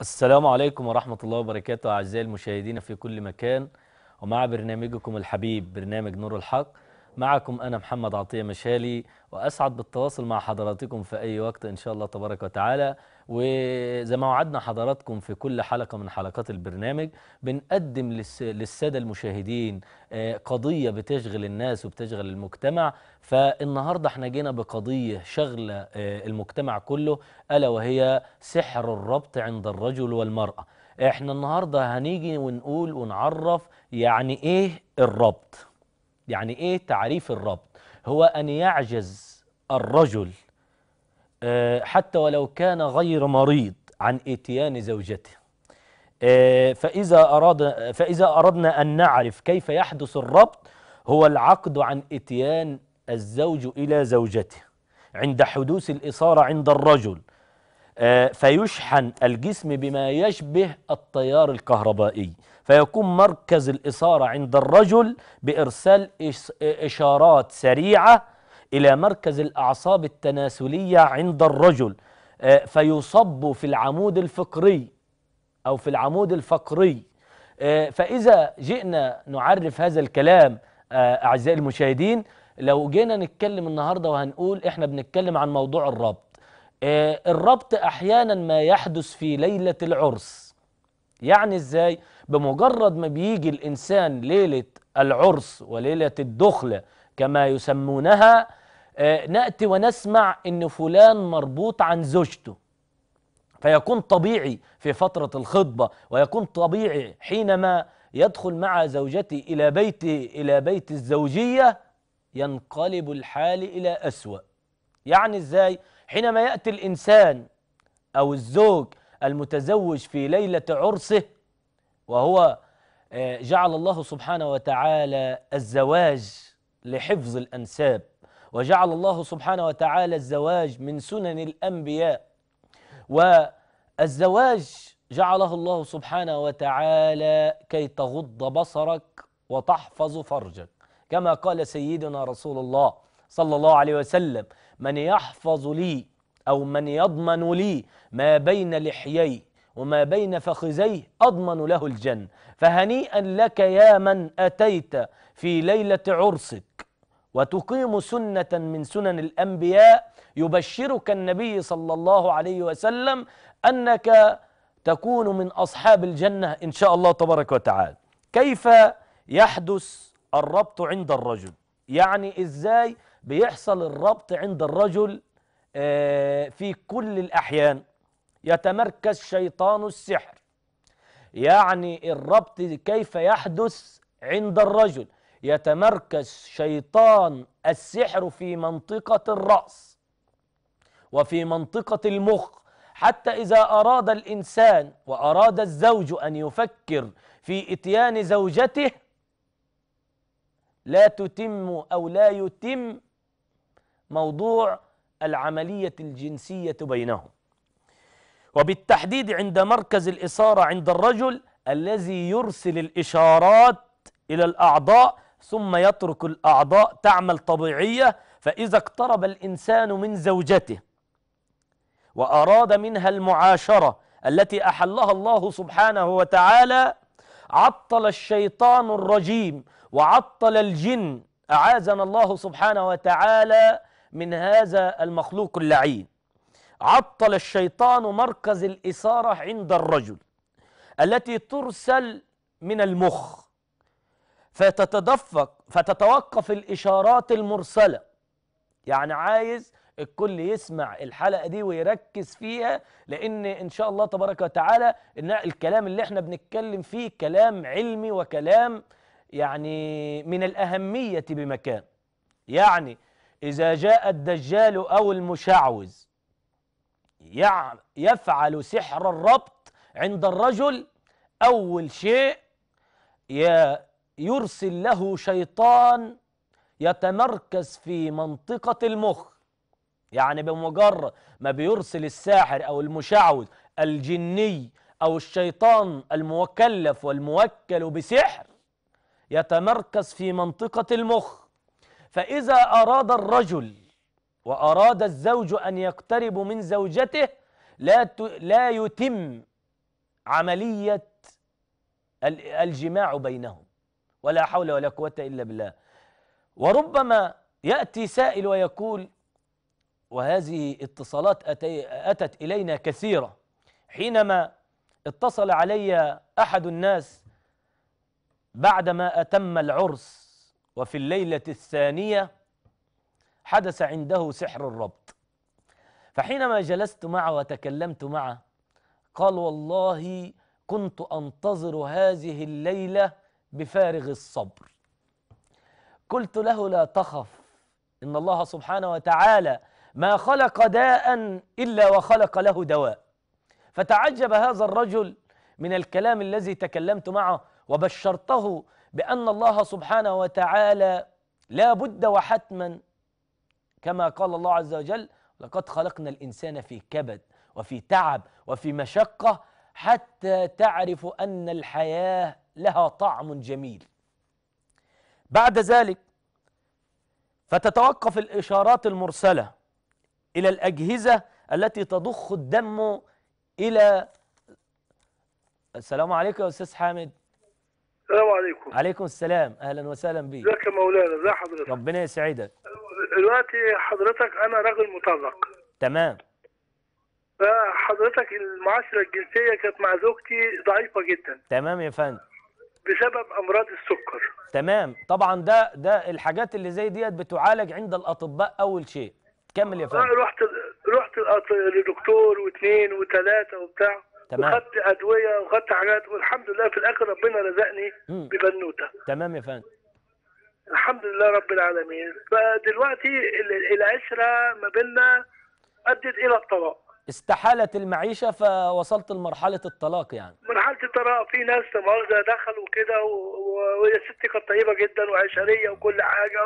السلام عليكم ورحمة الله وبركاته أعزائي المشاهدين في كل مكان ومع برنامجكم الحبيب برنامج نور الحق معكم أنا محمد عطية مشالي وأسعد بالتواصل مع حضراتكم في أي وقت إن شاء الله تبارك وتعالى وزي ما وعدنا حضراتكم في كل حلقة من حلقات البرنامج بنقدم للسادة المشاهدين آه، قضية بتشغل الناس وبتشغل المجتمع فالنهاردة احنا جينا بقضية شغلة آه، المجتمع كله ألا وهي سحر الربط عند الرجل والمرأة احنا النهاردة هنيجي ونقول ونعرف يعني ايه الربط يعني ايه تعريف الربط هو أن يعجز الرجل آه، حتى ولو كان غير مريض عن إتيان زوجته آه، فإذا, أراد فإذا أردنا أن نعرف كيف يحدث الربط هو العقد عن إتيان الزوج إلى زوجته عند حدوث الإصارة عند الرجل آه، فيشحن الجسم بما يشبه التيار الكهربائي فيكون مركز الإصارة عند الرجل بإرسال إشارات سريعة إلى مركز الأعصاب التناسلية عند الرجل آه، فيصب في العمود الفقري أو في العمود الفقري آه، فإذا جئنا نعرف هذا الكلام آه، أعزائي المشاهدين لو جينا نتكلم النهاردة وهنقول إحنا بنتكلم عن موضوع الربط الربط أحيانا ما يحدث في ليلة العرس يعني إزاي بمجرد ما بيجي الإنسان ليلة العرس وليلة الدخلة كما يسمونها آه، نأتي ونسمع أن فلان مربوط عن زوجته فيكون طبيعي في فترة الخطبة ويكون طبيعي حينما يدخل مع زوجته إلى بيته إلى بيت الزوجية ينقلب الحال إلى أسوأ يعني إزاي؟ حينما يأتي الإنسان أو الزوج المتزوج في ليلة عرسه وهو آه، جعل الله سبحانه وتعالى الزواج لحفظ الأنساب وجعل الله سبحانه وتعالى الزواج من سنن الأنبياء والزواج جعله الله سبحانه وتعالى كي تغض بصرك وتحفظ فرجك كما قال سيدنا رسول الله صلى الله عليه وسلم من يحفظ لي أو من يضمن لي ما بين لحيي وما بين فخذيه أضمن له الجنة فهنيئا لك يا من أتيت في ليلة عرسك وتقيم سنة من سنن الأنبياء يبشرك النبي صلى الله عليه وسلم أنك تكون من أصحاب الجنة إن شاء الله تبارك وتعالى كيف يحدث الربط عند الرجل يعني إزاي بيحصل الربط عند الرجل آه، في كل الأحيان يتمركز شيطان السحر يعني الربط كيف يحدث عند الرجل يتمركز شيطان السحر في منطقة الرأس وفي منطقة المخ حتى إذا أراد الإنسان وأراد الزوج أن يفكر في إتيان زوجته لا تتم أو لا يتم موضوع العملية الجنسية بينهم وبالتحديد عند مركز الإثارة عند الرجل الذي يرسل الإشارات إلى الأعضاء ثم يترك الأعضاء تعمل طبيعية فإذا اقترب الإنسان من زوجته وأراد منها المعاشرة التي أحلها الله سبحانه وتعالى عطل الشيطان الرجيم وعطل الجن أعاذنا الله سبحانه وتعالى من هذا المخلوق اللعين عطل الشيطان مركز الإثارة عند الرجل التي ترسل من المخ فتتدفق فتتوقف الإشارات المرسلة يعني عايز الكل يسمع الحلقة دي ويركز فيها لأن إن شاء الله تبارك وتعالى إن الكلام اللي احنا بنتكلم فيه كلام علمي وكلام يعني من الأهمية بمكان يعني إذا جاء الدجال أو المشعوذ يفعل سحر الربط عند الرجل أول شيء يرسل له شيطان يتمركز في منطقة المخ يعني بمجرد ما بيرسل الساحر أو المشعوذ الجني أو الشيطان المكلف والموكل بسحر يتمركز في منطقة المخ فإذا أراد الرجل وأراد الزوج أن يقترب من زوجته لا لا يتم عملية الجماع بينهم ولا حول ولا قوة إلا بالله وربما يأتي سائل ويقول وهذه اتصالات أتت إلينا كثيرة حينما اتصل علي أحد الناس بعدما أتم العرس وفي الليلة الثانية حدث عنده سحر الربط فحينما جلست معه وتكلمت معه قال والله كنت أنتظر هذه الليلة بفارغ الصبر قلت له لا تخف إن الله سبحانه وتعالى ما خلق داء إلا وخلق له دواء فتعجب هذا الرجل من الكلام الذي تكلمت معه وبشرته بأن الله سبحانه وتعالى لا بد وحتما كما قال الله عز وجل لقد خلقنا الإنسان في كبد وفي تعب وفي مشقة حتى تعرف أن الحياة لها طعم جميل بعد ذلك فتتوقف الإشارات المرسلة إلى الأجهزة التي تضخ الدم إلى السلام عليكم يا أستاذ حامد السلام عليكم عليكم السلام أهلا وسهلا بك ازيك يا مولانا ازي حضرتك ربنا يسعدك دلوقتي حضرتك أنا راجل مطلق تمام فحضرتك المعاشرة الجنسية كانت مع زوجتي ضعيفة جدا تمام يا فندم بسبب امراض السكر تمام طبعا ده ده الحاجات اللي زي ديت بتعالج عند الاطباء اول شيء كمل يا فندم آه، رحت رحت لدكتور واثنين وثلاثه وبتاع تمام وخدت ادويه وخدت حاجات والحمد لله في الاخر ربنا رزقني ببنوته تمام يا فندم الحمد لله رب العالمين فدلوقتي العشره ما بيننا ادت الى الطلاق استحالت المعيشة فوصلت لمرحلة الطلاق يعني مرحلة الطلاق في ناس مؤاخذة دخلوا كده وهي ستي كانت طيبة جدا وعشرية وكل حاجة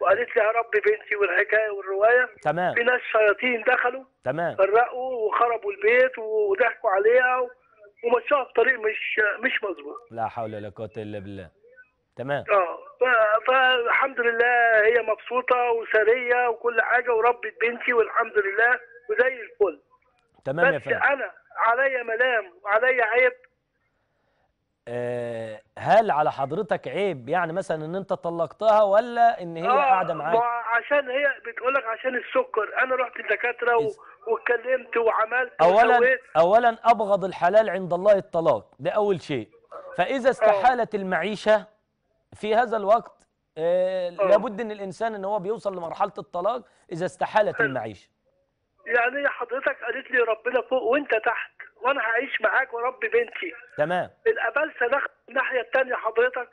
وقالت لي هربي بنتي والحكاية والرواية تمام في ناس شياطين دخلوا تمام فرقوا وخربوا البيت وضحكوا عليها ومشوها في طريق مش مش مظبوط لا حول ولا قوة إلا بالله تمام اه فالحمد لله هي مبسوطة وسرية وكل حاجة وربت بنتي والحمد لله وزي الفل تمام يا فندم بس انا عليا ملام وعليا عيب آه هل على حضرتك عيب يعني مثلا ان انت طلقتها ولا ان هي آه قاعده معاك عشان هي بتقول لك عشان السكر انا رحت الدكاتره واتكلمت وعملت اولا وسويت. اولا ابغض الحلال عند الله الطلاق ده اول شيء فاذا استحالت آه. المعيشه في هذا الوقت آه, آه. لابد ان الانسان ان هو بيوصل لمرحله الطلاق اذا استحالت المعيشه يعني حضرتك قالت لي ربنا فوق وانت تحت وانا هعيش معاك واربي بنتي تمام الابال سلخت الناحيه الثانيه حضرتك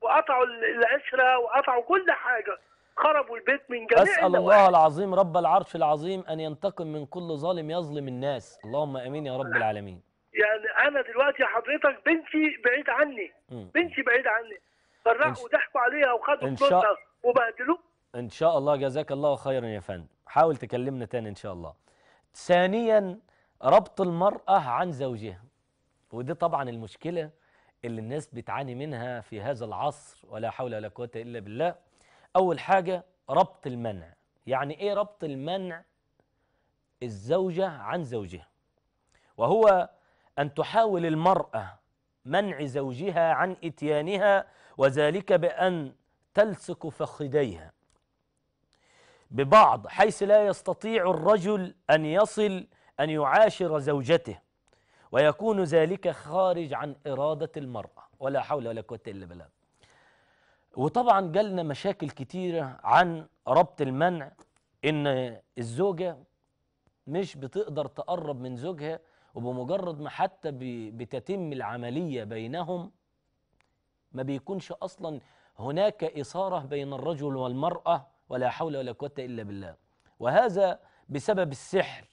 وقطعوا العشره وقطعوا كل حاجه خربوا البيت من جميع أسأل الله واحد. العظيم رب العرش العظيم أن ينتقم من كل ظالم يظلم الناس اللهم أمين يا رب العالمين يعني أنا دلوقتي حضرتك بنتي بعيد عني مم. بنتي بعيد عني فرقوا وضحكوا عليها وخدوا فلوسها وبهدلوا إن شاء الله جزاك الله خيرا يا فندم حاول تكلمنا تاني إن شاء الله ثانيا ربط المرأة عن زوجها ودي طبعا المشكلة اللي الناس بتعاني منها في هذا العصر ولا حول ولا قوة إلا بالله أول حاجة ربط المنع يعني إيه ربط المنع الزوجة عن زوجها وهو أن تحاول المرأة منع زوجها عن إتيانها وذلك بأن تلصق فخديها ببعض حيث لا يستطيع الرجل أن يصل أن يعاشر زوجته ويكون ذلك خارج عن إرادة المرأة ولا حول ولا قوة إلا بالله وطبعا جالنا مشاكل كتيرة عن ربط المنع إن الزوجة مش بتقدر تقرب من زوجها وبمجرد ما حتى بتتم العملية بينهم ما بيكونش أصلا هناك إثارة بين الرجل والمرأة ولا حول ولا قوة إلا بالله وهذا بسبب السحر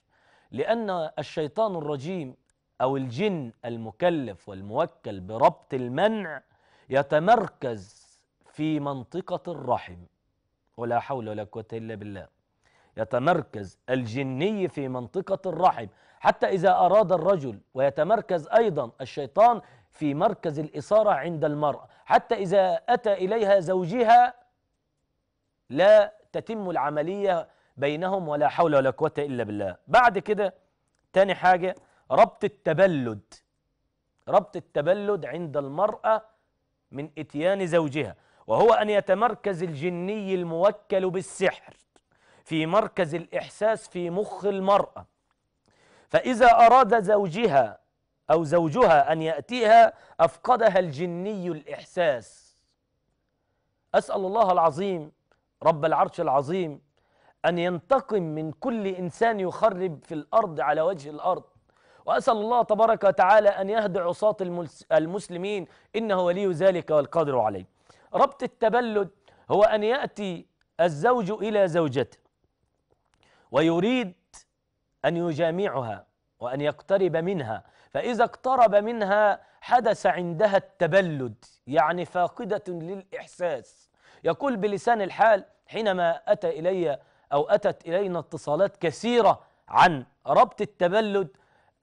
لأن الشيطان الرجيم أو الجن المكلف والموكل بربط المنع يتمركز في منطقة الرحم ولا حول ولا قوة إلا بالله يتمركز الجني في منطقة الرحم حتى إذا أراد الرجل ويتمركز أيضا الشيطان في مركز الإثارة عند المرأة حتى إذا أتى إليها زوجها لا تتم العملية بينهم ولا حول ولا قوة إلا بالله بعد كده تاني حاجة ربط التبلد ربط التبلد عند المرأة من إتيان زوجها وهو أن يتمركز الجني الموكل بالسحر في مركز الإحساس في مخ المرأة فإذا أراد زوجها أو زوجها أن يأتيها أفقدها الجني الإحساس أسأل الله العظيم رب العرش العظيم أن ينتقم من كل إنسان يخرب في الأرض على وجه الأرض وأسأل الله تبارك وتعالى أن يهدي عصاة المسلمين إنه ولي ذلك والقادر عليه ربط التبلد هو أن يأتي الزوج إلى زوجته ويريد أن يجامعها وأن يقترب منها فإذا اقترب منها حدث عندها التبلد يعني فاقدة للإحساس يقول بلسان الحال حينما أتى إلي أو أتت إلينا اتصالات كثيرة عن ربط التبلد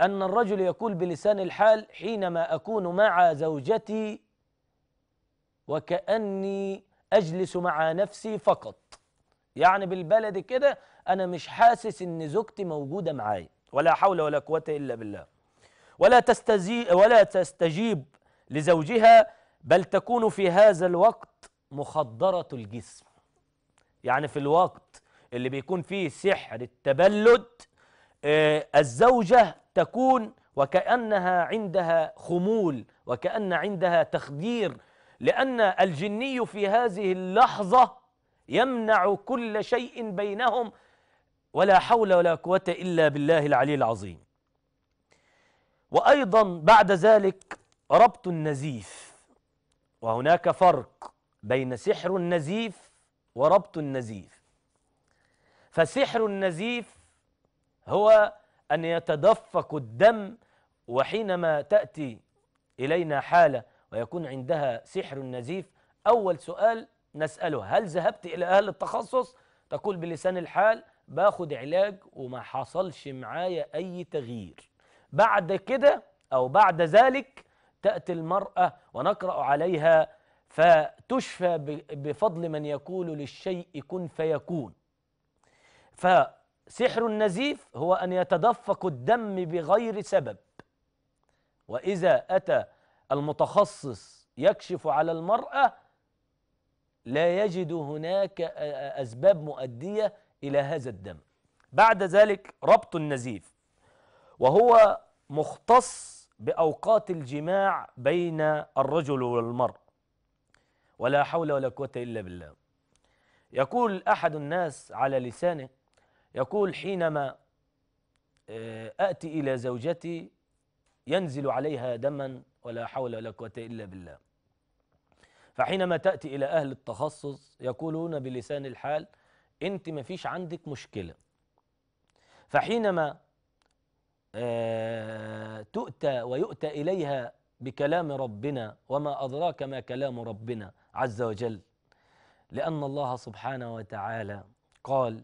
أن الرجل يقول بلسان الحال حينما أكون مع زوجتي وكأني أجلس مع نفسي فقط يعني بالبلد كده أنا مش حاسس إن زوجتي موجودة معايا ولا حول ولا قوة إلا بالله ولا, تستزي ولا تستجيب لزوجها بل تكون في هذا الوقت مخدرة الجسم يعني في الوقت اللي بيكون فيه سحر التبلد آه، الزوجة تكون وكأنها عندها خمول وكأن عندها تخدير لأن الجني في هذه اللحظة يمنع كل شيء بينهم ولا حول ولا قوة إلا بالله العلي العظيم وأيضا بعد ذلك ربط النزيف وهناك فرق بين سحر النزيف وربط النزيف فسحر النزيف هو أن يتدفق الدم وحينما تأتي إلينا حالة ويكون عندها سحر النزيف أول سؤال نسأله هل ذهبت إلى أهل التخصص؟ تقول بلسان الحال باخد علاج وما حصلش معايا أي تغيير بعد كده أو بعد ذلك تأتي المرأة ونقرأ عليها فتشفى بفضل من يقول للشيء كن فيكون فسحر النزيف هو أن يتدفق الدم بغير سبب وإذا أتى المتخصص يكشف على المرأة لا يجد هناك أسباب مؤدية إلى هذا الدم بعد ذلك ربط النزيف وهو مختص بأوقات الجماع بين الرجل والمرأة ولا حول ولا قوة إلا بالله يقول أحد الناس على لسانه يقول حينما آه، أتي إلى زوجتي ينزل عليها دما ولا حول ولا قوة إلا بالله فحينما تأتي إلى أهل التخصص يقولون بلسان الحال أنت ما فيش عندك مشكلة فحينما آه، تؤتى ويؤتى إليها بكلام ربنا وما أدراك ما كلام ربنا عز وجل لأن الله سبحانه وتعالى قال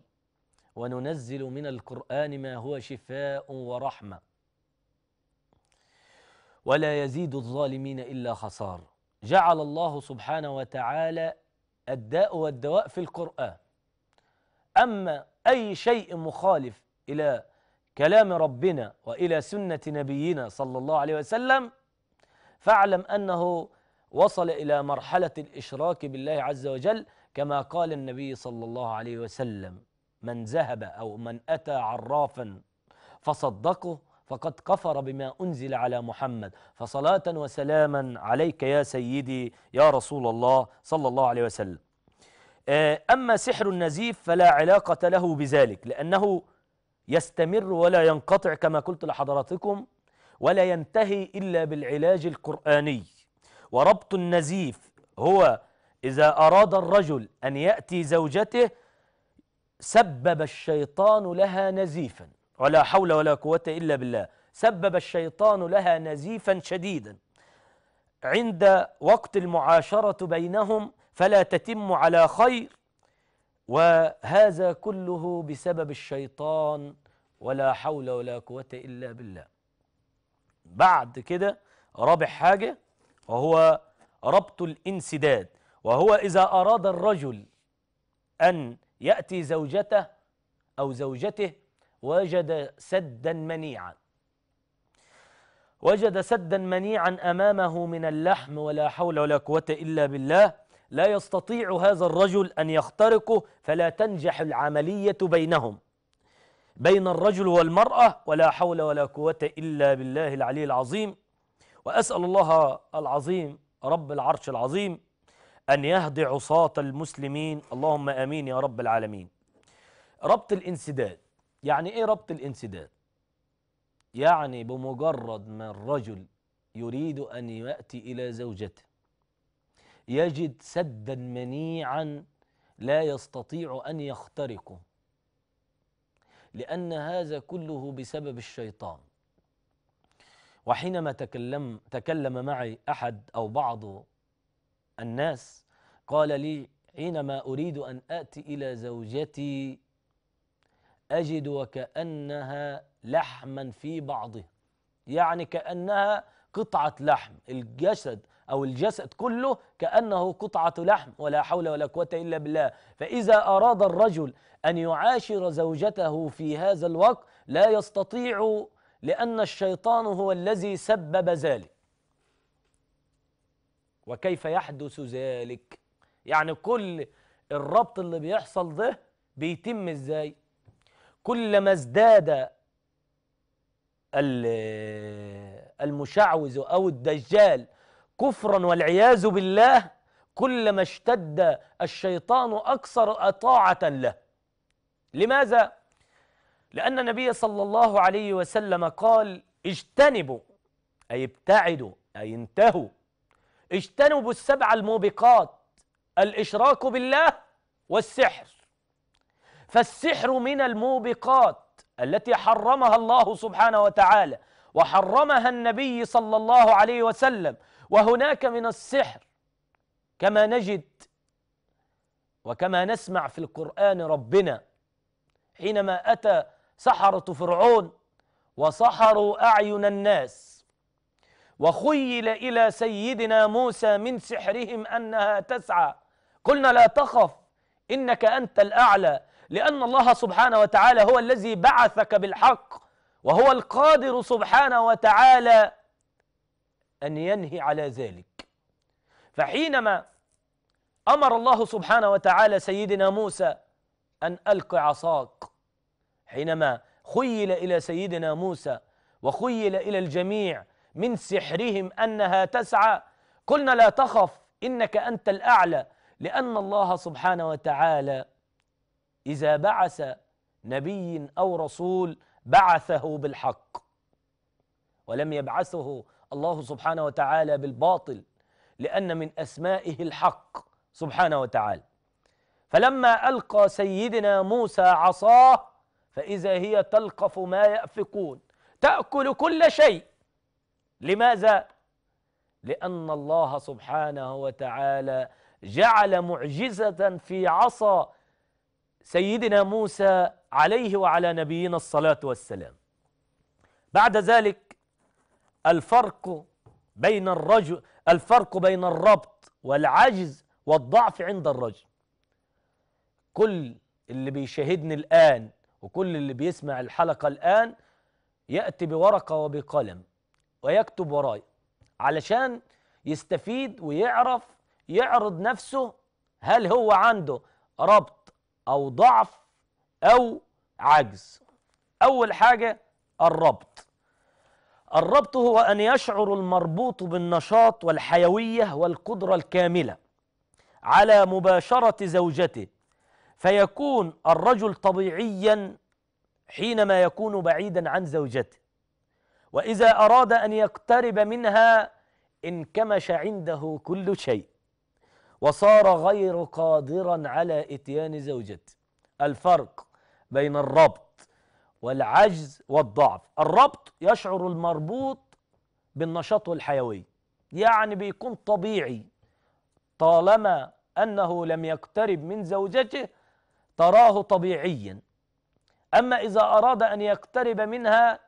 وننزل من القرآن ما هو شفاء ورحمة ولا يزيد الظالمين إلا خسار جعل الله سبحانه وتعالى الداء والدواء في القرآن أما أي شيء مخالف إلى كلام ربنا وإلى سنة نبينا صلى الله عليه وسلم فاعلم أنه وصل إلى مرحلة الإشراك بالله عز وجل كما قال النبي صلى الله عليه وسلم من ذهب أو من أتى عرافا فصدقه فقد كفر بما أنزل على محمد فصلاة وسلاما عليك يا سيدي يا رسول الله صلى الله عليه وسلم آه، أما سحر النزيف فلا علاقة له بذلك لأنه يستمر ولا ينقطع كما قلت لحضراتكم ولا ينتهي إلا بالعلاج القرآني وربط النزيف هو إذا أراد الرجل أن يأتي زوجته سبب الشيطان لها نزيفا ولا حول ولا قوة إلا بالله سبب الشيطان لها نزيفا شديدا عند وقت المعاشرة بينهم فلا تتم على خير وهذا كله بسبب الشيطان ولا حول ولا قوة إلا بالله بعد كده رابع حاجة وهو ربط الانسداد وهو إذا أراد الرجل أن يأتي زوجته أو زوجته وجد سدا منيعا وجد سدا منيعا أمامه من اللحم ولا حول ولا قوة إلا بالله لا يستطيع هذا الرجل أن يخترقه فلا تنجح العملية بينهم بين الرجل والمرأة ولا حول ولا قوة إلا بالله العلي العظيم وأسأل الله العظيم رب العرش العظيم أن يهدي عصاة المسلمين اللهم أمين يا رب العالمين ربط الانسداد يعني إيه ربط الانسداد يعني بمجرد ما الرجل يريد أن يأتي إلى زوجته يجد سدا منيعا لا يستطيع أن يخترقه لأن هذا كله بسبب الشيطان وحينما تكلم تكلم معي أحد أو بعض الناس قال لي حينما أريد أن آتي إلى زوجتي أجد وكأنها لحما في بعضه يعني كأنها قطعة لحم الجسد أو الجسد كله كأنه قطعة لحم ولا حول ولا قوة إلا بالله فإذا أراد الرجل أن يعاشر زوجته في هذا الوقت لا يستطيع لأن الشيطان هو الذي سبب ذلك وكيف يحدث ذلك يعني كل الربط اللي بيحصل ده بيتم ازاي كلما ازداد المشعوذ أو الدجال كفرا والعياذ بالله كلما اشتد الشيطان أكثر طاعة له لماذا؟ لأن النبي صلى الله عليه وسلم قال اجتنبوا أي ابتعدوا أي انتهوا اجتنبوا السبع الموبقات الإشراك بالله والسحر فالسحر من الموبقات التي حرمها الله سبحانه وتعالى وحرمها النبي صلى الله عليه وسلم وهناك من السحر كما نجد وكما نسمع في القرآن ربنا حينما أتى سحرة فرعون وسحروا أعين الناس وخيل إلى سيدنا موسى من سحرهم أنها تسعى قلنا لا تخف إنك أنت الأعلى لأن الله سبحانه وتعالى هو الذي بعثك بالحق وهو القادر سبحانه وتعالى أن ينهي على ذلك فحينما أمر الله سبحانه وتعالى سيدنا موسى أن ألق عصاك حينما خيل إلى سيدنا موسى وخيل إلى الجميع من سحرهم أنها تسعى قلنا لا تخف إنك أنت الأعلى لأن الله سبحانه وتعالى إذا بعث نبي أو رسول بعثه بالحق ولم يبعثه الله سبحانه وتعالى بالباطل لأن من أسمائه الحق سبحانه وتعالى فلما ألقى سيدنا موسى عصاه فإذا هي تلقف ما يأفقون تأكل كل شيء لماذا؟ لأن الله سبحانه وتعالى جعل معجزة في عصا سيدنا موسى عليه وعلى نبينا الصلاة والسلام بعد ذلك الفرق بين الرجل الفرق بين الربط والعجز والضعف عند الرجل كل اللي بيشاهدني الآن وكل اللي بيسمع الحلقة الآن يأتي بورقة وبقلم ويكتب وراي علشان يستفيد ويعرف يعرض نفسه هل هو عنده ربط أو ضعف أو عجز أول حاجة الربط الربط هو أن يشعر المربوط بالنشاط والحيوية والقدرة الكاملة على مباشرة زوجته فيكون الرجل طبيعيا حينما يكون بعيدا عن زوجته وإذا أراد أن يقترب منها انكمش عنده كل شيء وصار غير قادرا على إتيان زوجته الفرق بين الربط والعجز والضعف الربط يشعر المربوط بالنشاط والحيوية يعني بيكون طبيعي طالما أنه لم يقترب من زوجته تراه طبيعيا أما إذا أراد أن يقترب منها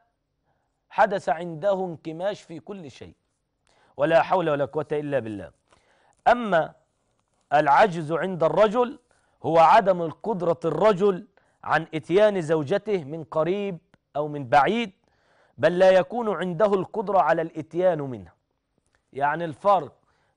حدث عنده انكماش في كل شيء ولا حول ولا قوة إلا بالله أما العجز عند الرجل هو عدم القدرة الرجل عن اتيان زوجته من قريب او من بعيد بل لا يكون عنده القدره على الاتيان منها يعني الفرق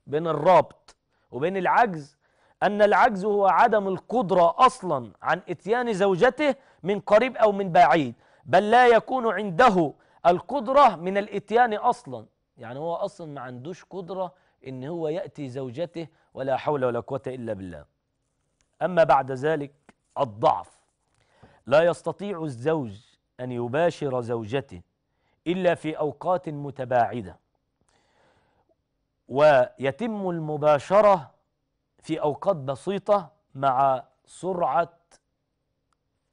بين الرابط وبين العجز ان العجز هو عدم القدره اصلا عن اتيان زوجته من قريب او من بعيد بل لا يكون عنده القدره من الاتيان اصلا يعني هو اصلا ما عندوش قدره ان هو ياتي زوجته ولا حول ولا قوه الا بالله اما بعد ذلك الضعف لا يستطيع الزوج أن يباشر زوجته إلا في أوقات متباعدة ويتم المباشرة في أوقات بسيطة مع سرعة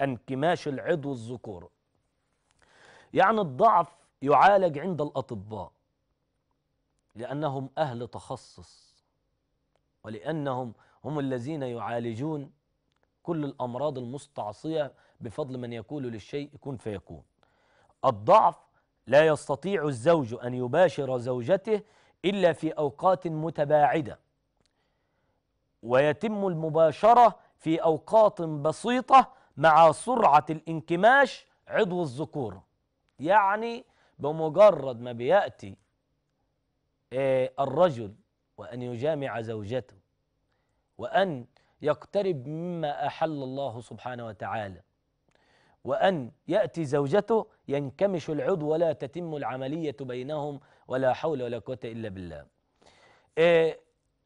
انكماش العضو الذكور يعني الضعف يعالج عند الأطباء لأنهم أهل تخصص ولأنهم هم الذين يعالجون كل الأمراض المستعصية بفضل من يقول للشيء كن فيكون الضعف لا يستطيع الزوج أن يباشر زوجته إلا في أوقات متباعدة ويتم المباشرة في أوقات بسيطة مع سرعة الانكماش عضو الذكورة يعني بمجرد ما بيأتي آه، الرجل وأن يجامع زوجته وأن يقترب مما أحل الله سبحانه وتعالى وأن يأتي زوجته ينكمش العضو ولا تتم العملية بينهم ولا حول ولا قوة إلا بالله إيه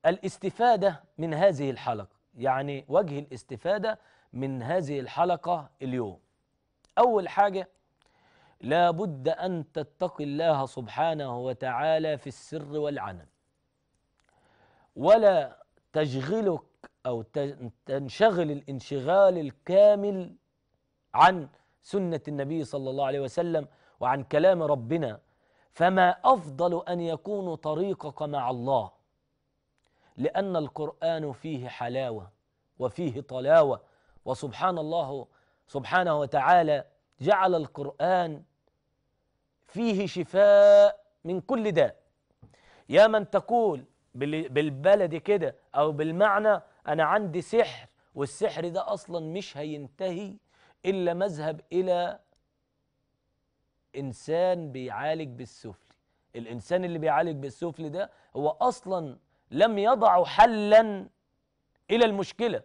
الاستفادة من هذه الحلقة يعني وجه الاستفادة من هذه الحلقة اليوم أول حاجة لا بد أن تتقي الله سبحانه وتعالى في السر والعلن ولا تشغلك أو تنشغل الانشغال الكامل عن سنة النبي صلى الله عليه وسلم وعن كلام ربنا فما أفضل أن يكون طريقك مع الله لأن القرآن فيه حلاوة وفيه طلاوة وسبحان الله سبحانه وتعالى جعل القرآن فيه شفاء من كل داء يا من تقول بالبلد كده أو بالمعنى أنا عندي سحر والسحر ده أصلا مش هينتهي إلا مذهب إلى إنسان بيعالج بالسفلي الإنسان اللي بيعالج بالسفلي ده هو أصلا لم يضع حلا إلى المشكلة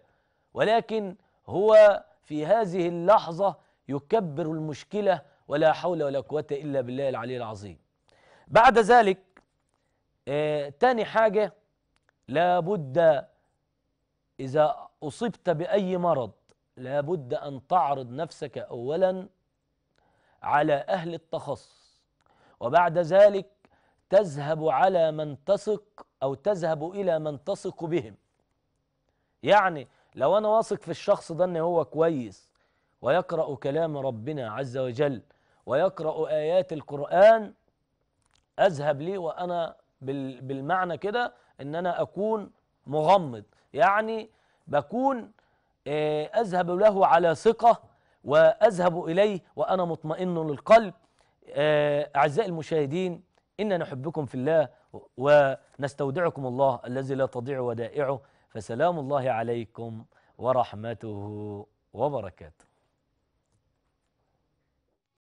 ولكن هو في هذه اللحظة يكبر المشكلة ولا حول ولا قوة إلا بالله العلي العظيم بعد ذلك آه تاني حاجة لابد إذا أصبت بأي مرض لابد أن تعرض نفسك أولا على أهل التخصص وبعد ذلك تذهب على من تثق أو تذهب إلى من تثق بهم يعني لو أنا واثق في الشخص ده أن هو كويس ويقرأ كلام ربنا عز وجل ويقرأ آيات القرآن أذهب لي وأنا بالمعنى كده أن أنا أكون مغمض يعني بكون آه، أذهب له على ثقة وأذهب إليه وأنا مطمئن للقلب آه، أعزائي المشاهدين إننا نحبكم في الله ونستودعكم الله الذي لا تضيع ودائعه فسلام الله عليكم ورحمته وبركاته